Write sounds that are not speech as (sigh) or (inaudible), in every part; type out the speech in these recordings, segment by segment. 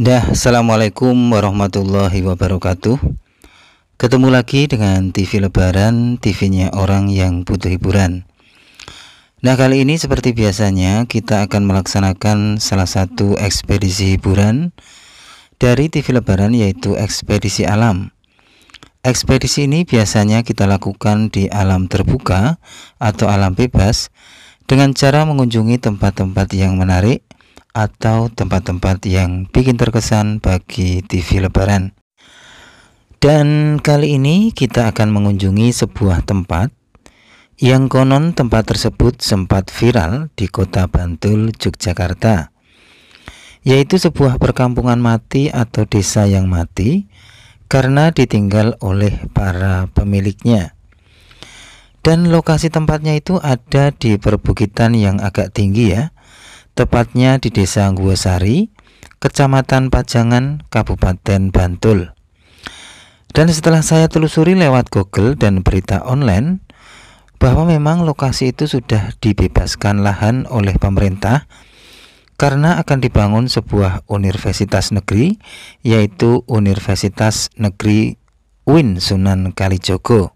Dah, assalamualaikum warahmatullahi wabarakatuh. Ketemu lagi dengan TV Lebaran, TV-nya orang yang butuh hiburan. Nah, kali ini seperti biasanya kita akan melaksanakan salah satu ekspedisi hiburan dari TV Lebaran yaitu ekspedisi alam. Ekspedisi ini biasanya kita lakukan di alam terbuka atau alam bebas dengan cara mengunjungi tempat-tempat yang menarik atau tempat-tempat yang bikin terkesan bagi TV Lebaran. Dan kali ini kita akan mengunjungi sebuah tempat yang konon tempat tersebut sempat viral di kota Bantul, Yogyakarta, yaitu sebuah perkampungan mati atau desa yang mati karena ditinggal oleh para pemiliknya dan lokasi tempatnya itu ada di perbukitan yang agak tinggi ya tepatnya di Desa Guosari, Kecamatan Pajangan, Kabupaten Bantul. Dan setelah saya telusuri lewat Google dan berita online bahwa memang lokasi itu sudah dibebaskan lahan oleh pemerintah karena akan dibangun sebuah universitas negeri yaitu Universitas Negeri Win Sunan Kalijogo.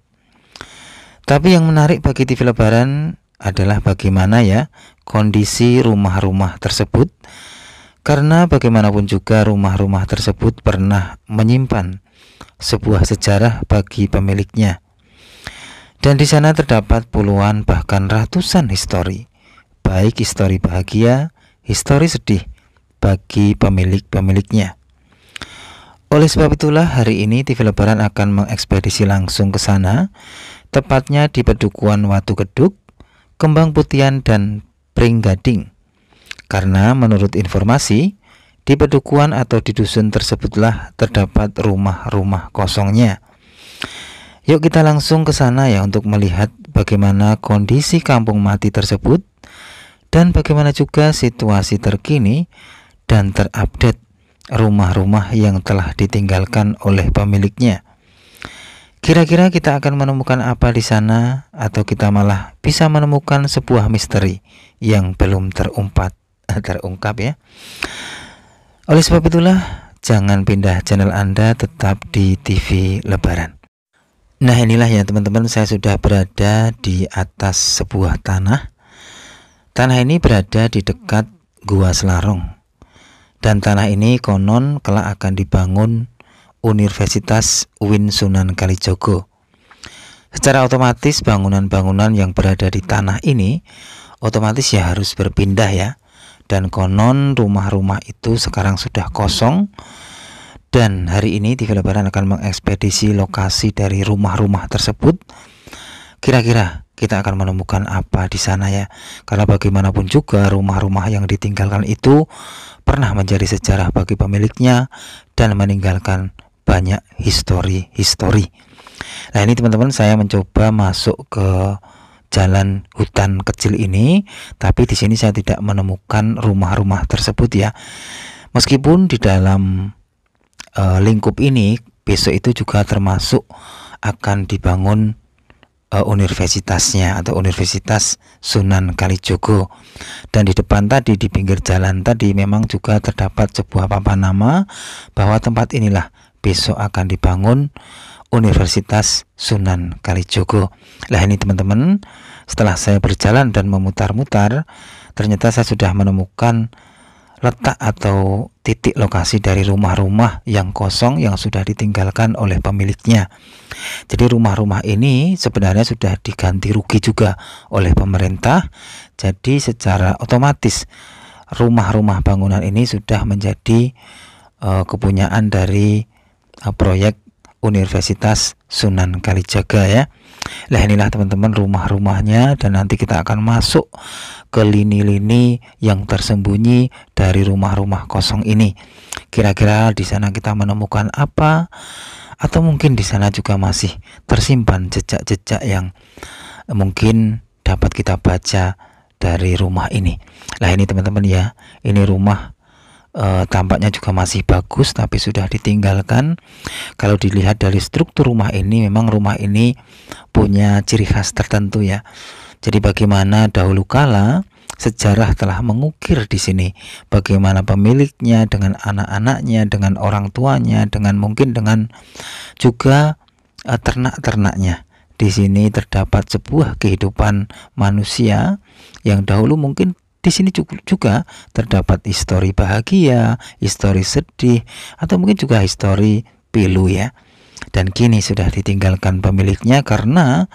Tapi yang menarik bagi TV Lebaran adalah bagaimana ya kondisi rumah-rumah tersebut karena bagaimanapun juga rumah-rumah tersebut pernah menyimpan sebuah sejarah bagi pemiliknya. Dan di sana terdapat puluhan bahkan ratusan histori, baik histori bahagia, histori sedih bagi pemilik-pemiliknya. Oleh sebab itulah hari ini TV Lebaran akan mengekspedisi langsung ke sana, tepatnya di pedukuan Watu Geduk kembang putian, dan pring gading. Karena menurut informasi, di pedukuhan atau di dusun tersebutlah terdapat rumah-rumah kosongnya. Yuk kita langsung ke sana ya untuk melihat bagaimana kondisi kampung mati tersebut dan bagaimana juga situasi terkini dan terupdate rumah-rumah yang telah ditinggalkan oleh pemiliknya. Kira-kira kita akan menemukan apa di sana atau kita malah bisa menemukan sebuah misteri yang belum terumpat (laughs) terungkap ya. Oleh sebab itulah jangan pindah channel Anda tetap di TV Lebaran. Nah, inilah ya teman-teman, saya sudah berada di atas sebuah tanah. Tanah ini berada di dekat Gua Selarong. Dan tanah ini konon kelak akan dibangun Universitas Win Sunan Kalijogo. Secara otomatis bangunan-bangunan yang berada di tanah ini otomatis ya harus berpindah ya. Dan konon rumah-rumah itu sekarang sudah kosong dan hari ini tiga Lebaran akan mengekspedisi lokasi dari rumah-rumah tersebut. Kira-kira kita akan menemukan apa di sana ya. Karena bagaimanapun juga rumah-rumah yang ditinggalkan itu pernah menjadi sejarah bagi pemiliknya dan meninggalkan banyak histori-histori. Nah ini teman-teman saya mencoba masuk ke jalan hutan kecil ini, tapi di sini saya tidak menemukan rumah-rumah tersebut ya. Meskipun di dalam uh, lingkup ini besok itu juga termasuk akan dibangun uh, universitasnya atau Universitas Sunan Kalijogo. Dan di depan tadi di pinggir jalan tadi memang juga terdapat sebuah papan nama bahwa tempat inilah besok akan dibangun Universitas Sunan Kalijogo. Lah ini teman-teman, setelah saya berjalan dan memutar-mutar, ternyata saya sudah menemukan letak atau titik lokasi dari rumah-rumah yang kosong yang sudah ditinggalkan oleh pemiliknya. Jadi rumah-rumah ini sebenarnya sudah diganti rugi juga oleh pemerintah. Jadi secara otomatis rumah-rumah bangunan ini sudah menjadi uh, kepunyaan dari Eh, proyek Universitas Sunan Kalijaga ya. Nah inilah teman-teman rumah-rumahnya dan nanti kita akan masuk ke lini-lini yang tersembunyi dari rumah-rumah kosong ini. Kira-kira di sana kita menemukan apa atau mungkin di sana juga masih tersimpan jejak-jejak yang mungkin dapat kita baca dari rumah ini. Nah ini teman-teman ya, ini rumah e, tampaknya juga masih bagus tapi sudah ditinggalkan. Kalau dilihat dari struktur rumah ini memang rumah ini punya ciri khas tertentu ya. Jadi bagaimana dahulu kala sejarah telah mengukir di sini bagaimana pemiliknya dengan anak-anaknya, dengan orang tuanya, dengan mungkin dengan juga e, ternak-ternaknya. Di sini terdapat sebuah kehidupan manusia yang dahulu mungkin di sini juga terdapat histori bahagia, histori sedih, atau mungkin juga histori pilu ya. Dan kini sudah ditinggalkan pemiliknya karena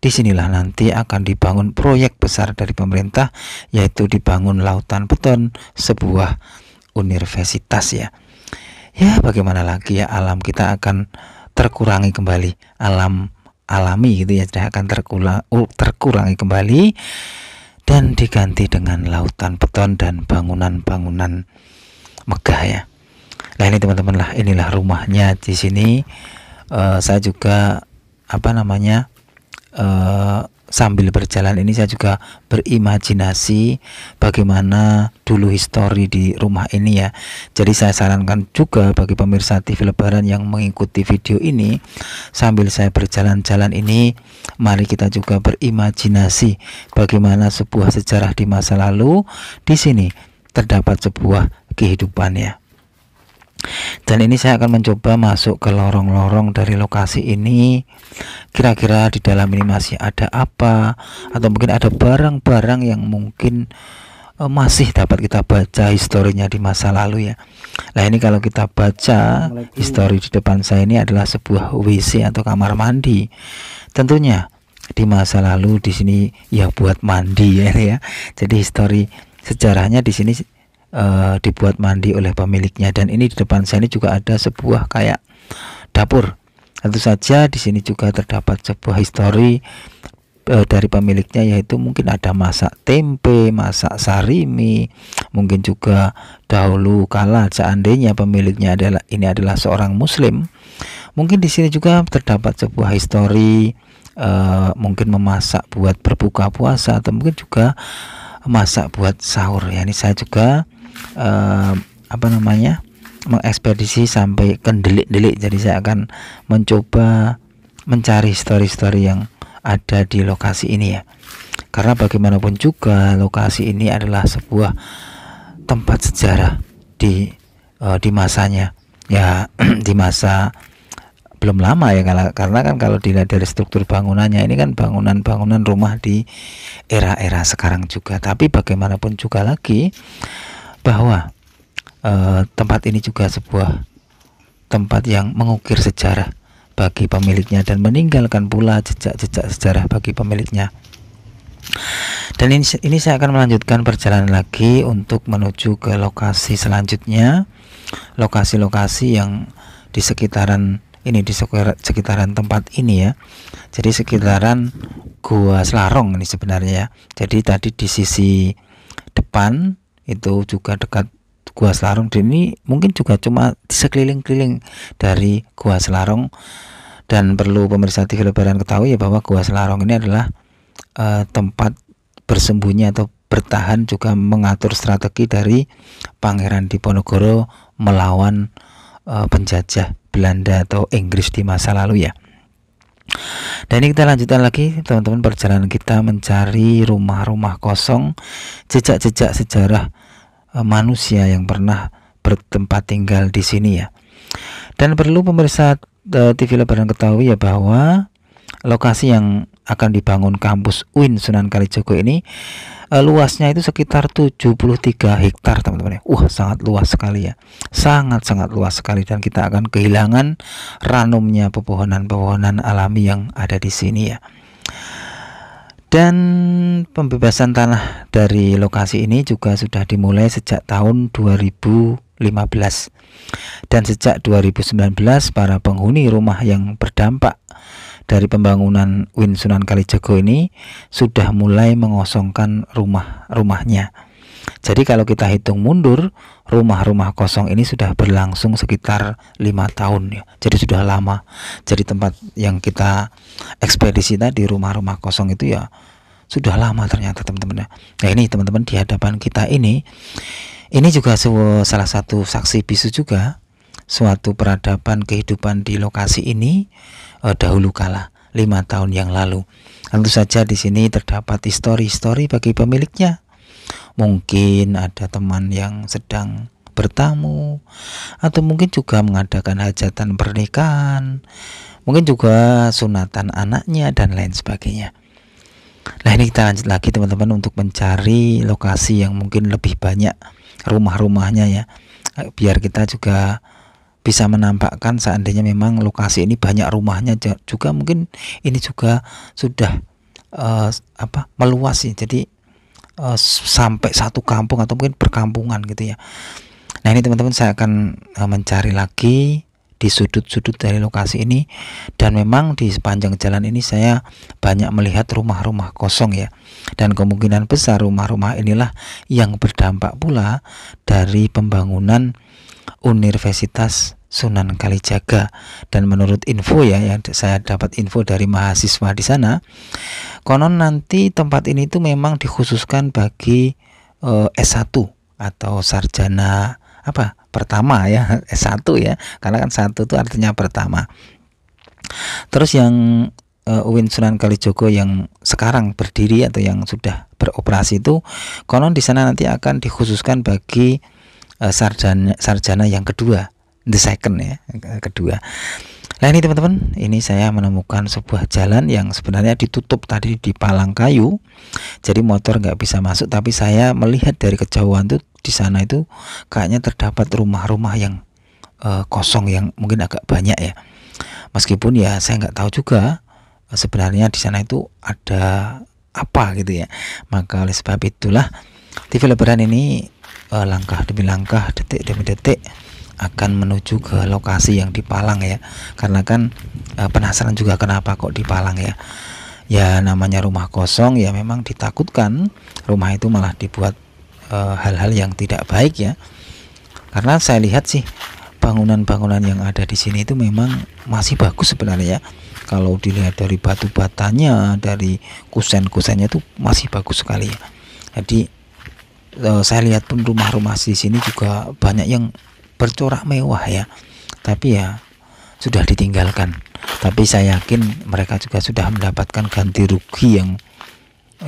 disinilah nanti akan dibangun proyek besar dari pemerintah yaitu dibangun lautan beton sebuah universitas ya ya bagaimana lagi ya alam kita akan terkurangi kembali alam alami gitu ya sudah akan terkula, terkurangi kembali dan diganti dengan lautan beton dan bangunan-bangunan megah ya. Nah ini teman-teman lah inilah rumahnya di sini. Uh, saya juga apa namanya uh, sambil berjalan ini saya juga berimajinasi bagaimana dulu histori di rumah ini ya jadi saya sarankan juga bagi pemirsa TV lebaran yang mengikuti video ini sambil saya berjalan-jalan ini mari kita juga berimajinasi bagaimana sebuah sejarah di masa lalu di sini terdapat sebuah kehidupan ya dan ini saya akan mencoba masuk ke lorong-lorong dari lokasi ini kira-kira di dalam ini masih ada apa atau mungkin ada barang-barang yang mungkin uh, masih dapat kita baca historinya di masa lalu ya Nah ini kalau kita baca histori di depan saya ini adalah sebuah WC atau kamar mandi tentunya di masa lalu di sini ya buat mandi ya, (laughs) ya. jadi histori sejarahnya di sini uh, dibuat mandi oleh pemiliknya dan ini di depan saya ini juga ada sebuah kayak dapur tentu saja di sini juga terdapat sebuah histori e, dari pemiliknya yaitu mungkin ada masak tempe, masak sarimi, mungkin juga dahulu kala seandainya pemiliknya adalah ini adalah seorang muslim, mungkin di sini juga terdapat sebuah histori e, mungkin memasak buat berbuka puasa atau mungkin juga masak buat sahur ya ini saya juga eh, apa namanya mengekspedisi sampai ke delik-delik jadi saya akan mencoba mencari story-story yang ada di lokasi ini ya karena bagaimanapun juga lokasi ini adalah sebuah tempat sejarah di uh, di masanya ya (clears throat) di masa belum lama ya karena kan kalau dilihat dari struktur bangunannya ini kan bangunan-bangunan rumah di era-era sekarang juga tapi bagaimanapun juga lagi bahwa e, tempat ini juga sebuah tempat yang mengukir sejarah bagi pemiliknya dan meninggalkan pula jejak-jejak sejarah bagi pemiliknya. Dan ini, ini saya akan melanjutkan perjalanan lagi untuk menuju ke lokasi selanjutnya, lokasi-lokasi yang di sekitaran ini di sekitaran tempat ini ya. Jadi sekitaran Gua Selarong ini sebenarnya. Ya. Jadi tadi di sisi depan itu juga dekat Gua Selarong ini mungkin juga cuma sekeliling-keliling dari Gua Selarong dan perlu pemirsa di Lebaran ketahui ya bahwa Gua Selarong ini adalah eh, tempat bersembunyi atau bertahan juga mengatur strategi dari Pangeran Diponegoro melawan eh, penjajah Belanda atau Inggris di masa lalu ya dan ini kita lanjutkan lagi teman-teman perjalanan kita mencari rumah-rumah kosong jejak-jejak sejarah e, manusia yang pernah bertempat tinggal di sini ya dan perlu pemirsa e, TV Lebaran ketahui ya bahwa lokasi yang akan dibangun kampus UIN Sunan Kalijogo ini eh, luasnya itu sekitar 73 hektar teman-teman ya. Wah, sangat luas sekali ya. Sangat-sangat luas sekali dan kita akan kehilangan ranumnya pepohonan-pepohonan alami yang ada di sini ya. Dan pembebasan tanah dari lokasi ini juga sudah dimulai sejak tahun 2015. Dan sejak 2019 para penghuni rumah yang berdampak dari pembangunan Win Sunan Kalijogo ini sudah mulai mengosongkan rumah-rumahnya. Jadi kalau kita hitung mundur, rumah-rumah kosong ini sudah berlangsung sekitar lima tahun ya. Jadi sudah lama. Jadi tempat yang kita ekspedisi tadi rumah-rumah kosong itu ya sudah lama ternyata teman-teman ya. Nah ini teman-teman di hadapan kita ini ini juga salah satu saksi bisu juga suatu peradaban kehidupan di lokasi ini eh, dahulu kala lima tahun yang lalu. Tentu saja di sini terdapat histori-histori bagi pemiliknya. Mungkin ada teman yang sedang bertamu atau mungkin juga mengadakan hajatan pernikahan mungkin juga sunatan anaknya dan lain sebagainya Nah ini kita lanjut lagi teman-teman untuk mencari lokasi yang mungkin lebih banyak rumah-rumahnya ya eh, biar kita juga bisa menampakkan seandainya memang lokasi ini banyak rumahnya juga mungkin ini juga sudah uh, apa meluas sih jadi uh, sampai satu kampung atau mungkin perkampungan gitu ya nah ini teman-teman saya akan uh, mencari lagi di sudut-sudut dari lokasi ini dan memang di sepanjang jalan ini saya banyak melihat rumah-rumah kosong ya dan kemungkinan besar rumah-rumah inilah yang berdampak pula dari pembangunan Universitas Sunan Kalijaga dan menurut info ya yang saya dapat info dari mahasiswa di sana konon nanti tempat ini itu memang dikhususkan bagi e, eh, S1 atau sarjana apa pertama ya S1 (laughs) ya karena kan satu itu artinya pertama terus yang eh, Uin Uwin Sunan Kalijogo yang sekarang berdiri atau yang sudah beroperasi itu konon di sana nanti akan dikhususkan bagi Eh, sarjana sarjana yang kedua the second ya eh, kedua Nah ini teman-teman, ini saya menemukan sebuah jalan yang sebenarnya ditutup tadi di palang kayu. Jadi motor nggak bisa masuk, tapi saya melihat dari kejauhan tuh di sana itu kayaknya terdapat rumah-rumah yang uh, kosong yang mungkin agak banyak ya. Meskipun ya saya nggak tahu juga sebenarnya di sana itu ada apa gitu ya. Maka oleh sebab itulah TV lebaran ini uh, langkah demi langkah detik demi detik akan menuju ke lokasi yang dipalang ya karena kan uh, penasaran juga kenapa kok dipalang ya ya namanya rumah kosong ya memang ditakutkan rumah itu malah dibuat eh, hal-hal uh, yang tidak baik ya karena saya lihat sih bangunan-bangunan yang ada di sini itu memang masih bagus sebenarnya ya kalau dilihat dari batu batanya dari kusen-kusennya itu masih bagus sekali ya jadi Eh, saya lihat pun rumah-rumah di sini juga banyak yang bercorak mewah ya tapi ya sudah ditinggalkan tapi saya yakin mereka juga sudah mendapatkan ganti rugi yang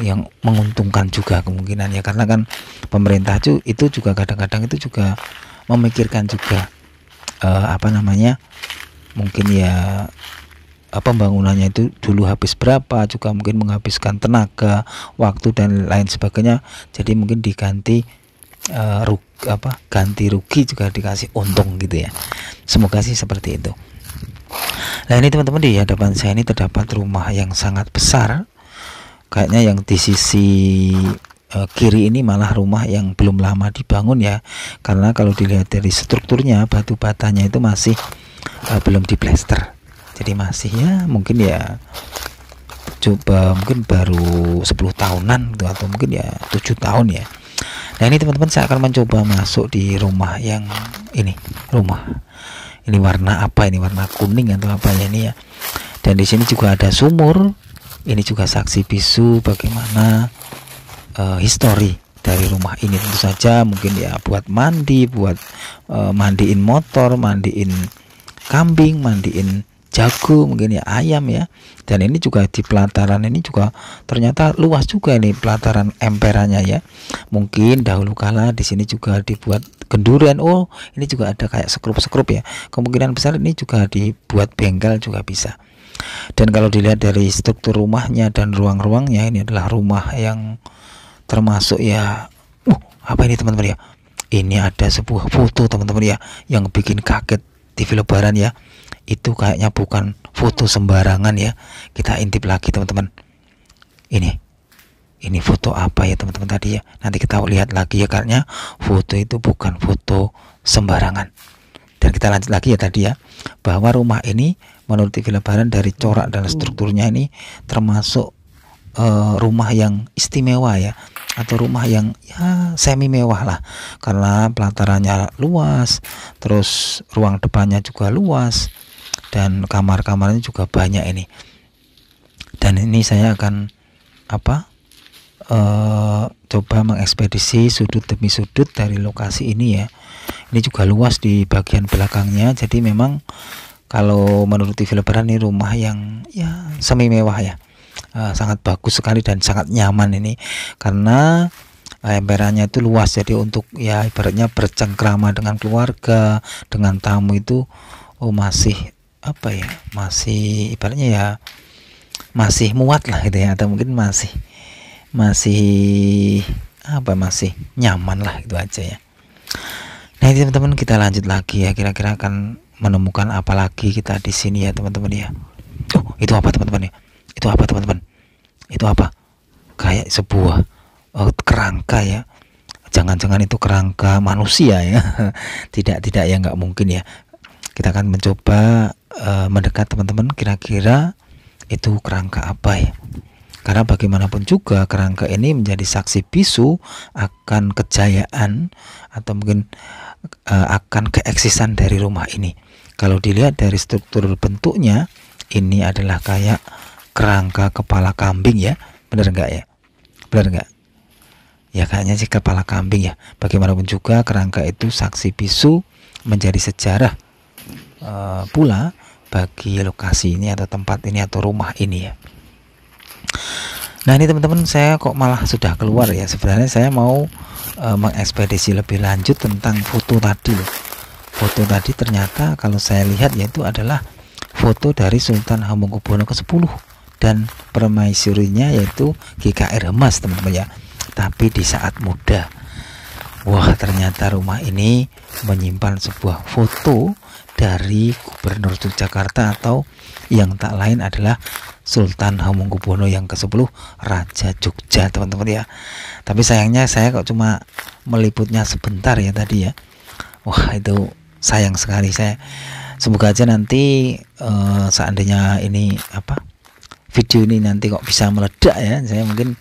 yang menguntungkan juga kemungkinan ya karena kan pemerintah itu itu juga kadang-kadang itu juga memikirkan juga uh, apa namanya mungkin ya pembangunannya itu dulu habis berapa juga mungkin menghabiskan tenaga waktu dan lain sebagainya jadi mungkin diganti uh, rug, apa ganti rugi juga dikasih untung gitu ya semoga sih seperti itu nah ini teman-teman di hadapan saya ini terdapat rumah yang sangat besar kayaknya yang di sisi eh, kiri ini malah rumah yang belum lama dibangun ya karena kalau dilihat dari strukturnya batu batanya itu masih uh, belum diplester jadi masih ya mungkin ya coba mungkin baru 10 tahunan gitu atau mungkin ya tujuh tahun ya nah ini teman-teman saya akan mencoba masuk di rumah yang ini rumah ini warna apa ini warna kuning atau apa ya ini ya dan di sini juga ada sumur ini juga saksi bisu bagaimana uh, eh, histori dari rumah ini tentu saja mungkin ya buat mandi buat uh, mandiin motor mandiin kambing mandiin jagung mungkin ya ayam ya dan ini juga di pelataran ini juga ternyata luas juga ini pelataran emperannya ya mungkin dahulu kala di sini juga dibuat genduren oh ini juga ada kayak sekrup-sekrup ya kemungkinan besar ini juga dibuat bengkel juga bisa dan kalau dilihat dari struktur rumahnya dan ruang-ruangnya ini adalah rumah yang termasuk ya uh apa ini teman-teman ya ini ada sebuah foto teman-teman ya yang bikin kaget di lebaran ya itu kayaknya bukan foto sembarangan ya kita intip lagi teman-teman ini ini foto apa ya teman-teman tadi ya nanti kita lihat lagi ya karena foto itu bukan foto sembarangan dan kita lanjut lagi ya tadi ya bahwa rumah ini menurut film dari corak dan strukturnya ini termasuk uh, rumah yang istimewa ya atau rumah yang ya semi mewah lah karena pelatarannya luas terus ruang depannya juga luas dan kamar-kamarnya juga banyak ini dan ini saya akan apa uh, coba mengekspedisi sudut demi sudut dari lokasi ini ya ini juga luas di bagian belakangnya jadi memang kalau menurut TV Lebaran ini rumah yang ya semi mewah ya uh, sangat bagus sekali dan sangat nyaman ini karena emperannya itu luas jadi untuk ya ibaratnya bercengkrama dengan keluarga dengan tamu itu oh masih apa ya masih ibaratnya ya masih muat lah gitu ya atau mungkin masih masih apa masih nyaman lah itu aja ya nah ini teman-teman kita lanjut lagi ya kira-kira akan menemukan apa lagi kita di sini ya teman-teman ya oh, itu apa teman-teman ya itu apa teman-teman itu apa kayak sebuah oh, kerangka ya jangan-jangan itu kerangka manusia ya (laughs) tidak tidak ya nggak mungkin ya kita akan mencoba uh, mendekat teman-teman kira-kira itu kerangka apa ya karena bagaimanapun juga kerangka ini menjadi saksi bisu akan kejayaan atau mungkin uh, akan keeksisan dari rumah ini kalau dilihat dari struktur bentuknya ini adalah kayak kerangka kepala kambing ya bener nggak ya bener nggak ya kayaknya sih kepala kambing ya bagaimanapun juga kerangka itu saksi bisu menjadi sejarah e, pula bagi lokasi ini atau tempat ini atau rumah ini ya Nah ini teman-teman saya kok malah sudah keluar ya sebenarnya saya mau e, mengekspedisi lebih lanjut tentang foto tadi Foto tadi ternyata kalau saya lihat yaitu adalah foto dari Sultan Hamengkubuwono ke-10 dan permaisurinya yaitu GKR Mas teman-teman ya tapi di saat muda Wah, ternyata rumah ini menyimpan sebuah foto dari Gubernur Yogyakarta atau yang tak lain adalah Sultan Hamengkubuwono yang ke-10 Raja Jogja, teman-teman ya. Tapi sayangnya saya kok cuma meliputnya sebentar ya tadi ya. Wah, itu sayang sekali saya. Semoga aja nanti uh, seandainya ini apa? video ini nanti kok bisa meledak ya. Saya mungkin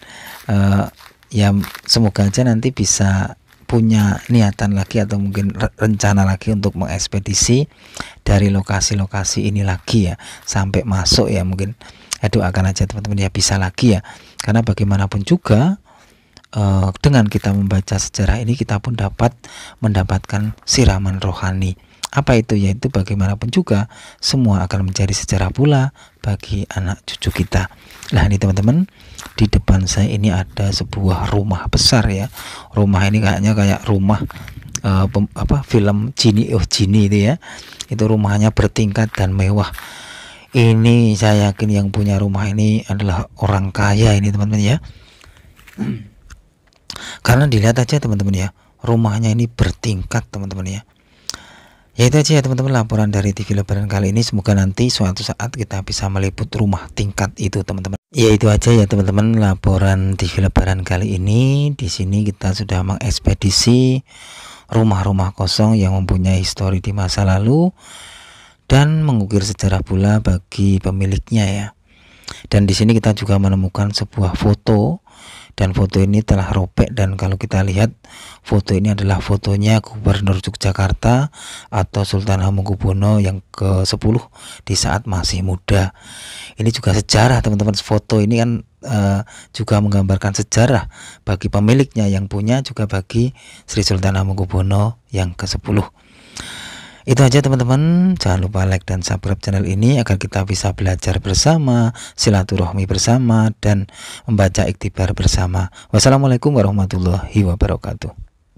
uh, ya semoga aja nanti bisa punya niatan lagi atau mungkin rencana lagi untuk mengekspedisi dari lokasi-lokasi ini lagi ya sampai masuk ya mungkin itu akan aja teman-teman ya bisa lagi ya karena bagaimanapun juga uh, dengan kita membaca sejarah ini kita pun dapat mendapatkan siraman rohani apa itu yaitu bagaimanapun juga semua akan menjadi sejarah pula bagi anak cucu kita nah ini teman-teman di depan saya ini ada sebuah rumah besar ya rumah ini kayaknya kayak rumah uh, apa film Cini oh Cini itu ya itu rumahnya bertingkat dan mewah ini saya yakin yang punya rumah ini adalah orang kaya ini teman-teman ya karena dilihat aja teman-teman ya rumahnya ini bertingkat teman-teman ya ya itu aja ya teman-teman laporan dari TV Lebaran kali ini semoga nanti suatu saat kita bisa meliput rumah tingkat itu teman-teman Ya itu aja ya teman-teman laporan di Lebaran kali ini. Di sini kita sudah mengekspedisi rumah-rumah kosong yang mempunyai histori di masa lalu dan mengukir sejarah pula bagi pemiliknya ya. Dan di sini kita juga menemukan sebuah foto dan foto ini telah robek dan kalau kita lihat foto ini adalah fotonya Gubernur Yogyakarta atau Sultan Hamengkubuwono yang ke-10 di saat masih muda ini juga sejarah teman-teman foto ini kan uh, juga menggambarkan sejarah bagi pemiliknya yang punya juga bagi Sri Sultan Hamengkubuwono yang ke-10 itu aja teman-teman, jangan lupa like dan subscribe channel ini agar kita bisa belajar bersama, silaturahmi bersama, dan membaca iktibar bersama. Wassalamualaikum warahmatullahi wabarakatuh.